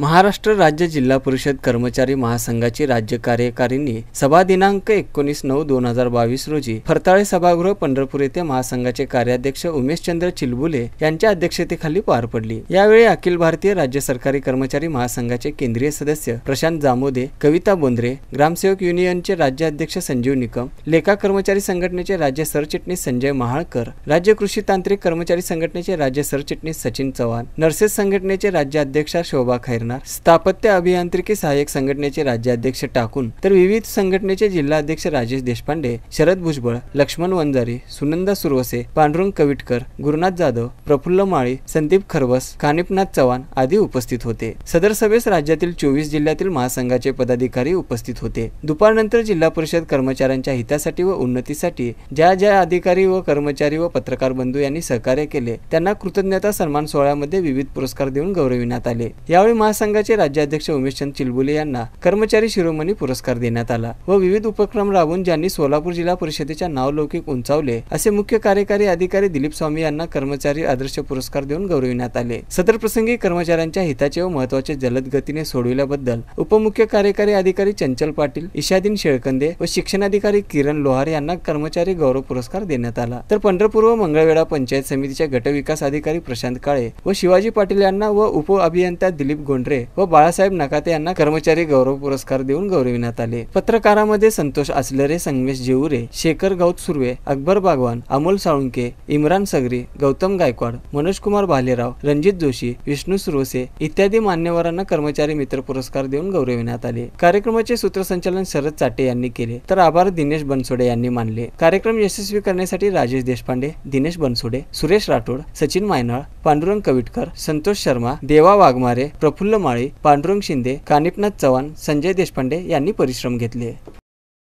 महाराष्ट्र राज्य जिल्हा परिषद कर्मचारी महासंघाची राज्य कार्यकारिणी सभा दिनांक एकोणीस नऊ दोन हजार बावीस रोजी फरताळे सभागृह पंढरपूर येथे महासंघाचे कार्याध्यक्ष उमेशचंद्र चिलबुले यांच्या अध्यक्षतेखाली पार पडली यावेळी अखिल भारतीय राज्य सरकारी कर्मचारी महासंघाचे केंद्रीय सदस्य प्रशांत जामोदे कविता बोंद्रे ग्रामसेवक युनियनचे राज्य अध्यक्ष संजीव निकम लेखा कर्मचारी संघटनेचे राज्य सरचिटणीस संजय महाळकर राज्य कृषी तांत्रिक कर्मचारी संघटनेचे राज्य सरचिटणीस सचिन चव्हाण नर्सेस संघटनेचे राज्य अध्यक्ष शोभा खैर करणार स्थापत्य अभियांत्रिकी सहाय्यक संघटनेचे राज्याध्यक्ष टाकून तर विविध संघटनेचे जिल्हाध्यक्ष राजेश देशपांडे शरद भुजबळ लक्ष्मण वंजारी सुनंदा सुरवसे पांडुरंग कविटकर गुरुनाथ जाधव प्रफुल्ल माळी संदीप खरवस खानिपनाथ चव्हाण आदी उपस्थित होते सदर सभेस राज्यातील चोवीस जिल्ह्यातील महासंघाचे पदाधिकारी उपस्थित होते दुपारनंतर जिल्हा परिषद कर्मचाऱ्यांच्या हितासाठी व उन्नतीसाठी ज्या ज्या अधिकारी व कर्मचारी व पत्रकार बंधू यांनी सहकार्य केले त्यांना कृतज्ञता सन्मान सोहळ्यामध्ये विविध पुरस्कार देऊन गौरविण्यात आले यावेळी महासंघाचे राज्याध्यक्ष उमेशचंद चिलबुले यांना कर्मचारी शिरोमणी पुरस्कार देण्यात आला व विविध उपक्रम राबवून ज्यांनी सोलापूर जिल्हा परिषदेच्या नावलौकिक उंचावले असे मुख्य कार्यकारी अधिकारी दिलीप स्वामी यांना कर्मचारी आदर्श पुरस्कार देऊन गौरविण्यात आले सदर प्रसंगी कर्मचाऱ्यांच्या हिताचे व महत्वाचे जलद गतीने सोडविल्याबद्दल उपमुख्य कार्यकारी अधिकारी चंचल पाटील इशादिन शेळकंदे व शिक्षणाधिकारी किरण लोहार यांना कर्मचारी गौरव पुरस्कार देण्यात आला तर पंढरपूर व मंगळवेढा पंचायत समितीच्या गटविकास अधिकारी प्रशांत काळे व शिवाजी पाटील यांना व उप अभियंता दिलीप गोंड बोंडरे व बाळासाहेब नकाते यांना कर्मचारी गौरव पुरस्कार देऊन गौरविण्यात आले पत्रकारामध्ये संतोष आसलरे संगमेश जेऊरे शेखर गौत सुर्वे अकबर बागवान अमोल साळुंके इम्रान सगरी गौतम गायकवाड मनोजकुमार भालेराव रणजित जोशी विष्णू सुरवसे इत्यादी मान्यवरांना कर्मचारी मित्र पुरस्कार देऊन गौरविण्यात आले कार्यक्रमाचे सूत्रसंचालन शरद चाटे यांनी केले तर आभार दिनेश बनसोडे यांनी मानले कार्यक्रम यशस्वी करण्यासाठी राजेश देशपांडे दिनेश बनसोडे सुरेश राठोड सचिन मायनाळ पांडुरंग कविटकर संतोष शर्मा देवा वाघमारे प्रफुल्ल प्रफुल्ल माळे पांडुरंग शिंदे कानिपनाथ चव्हाण संजय देशपांडे यांनी परिश्रम घेतले